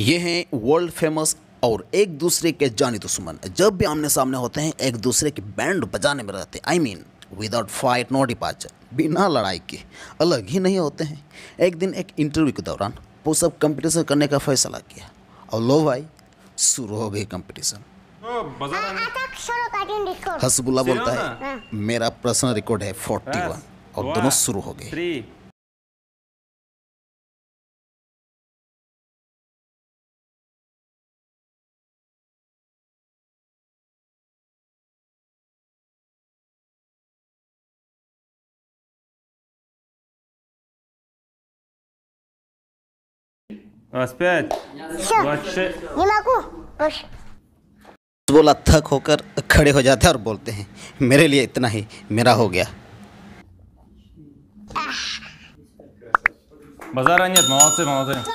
ये हैं world famous और एक दूसरे के जानी दुश्मन जब भी आमने सामने होते हैं एक दूसरे की बैंड बजाने में रहते हैं I mean without fight no departure बिना लड़ाई के अलग ही नहीं होते हैं एक दिन एक इंटरव्यू के दौरान वो सब कंपटीशन करने का फैसला किया और लो भाई शुरू हो गई कंपटीशन हसबुल्ला बोलता है मेरा पर्सनल रिकॉर्ड है फोर्टी वन और दोनों शुरू हो गए Опять? Все, थक होकर खड़े हो जाते हैं और बोलते हैं मेरे लिए इतना ही मेरा हो गया बाजार आएंगे मौत से मौत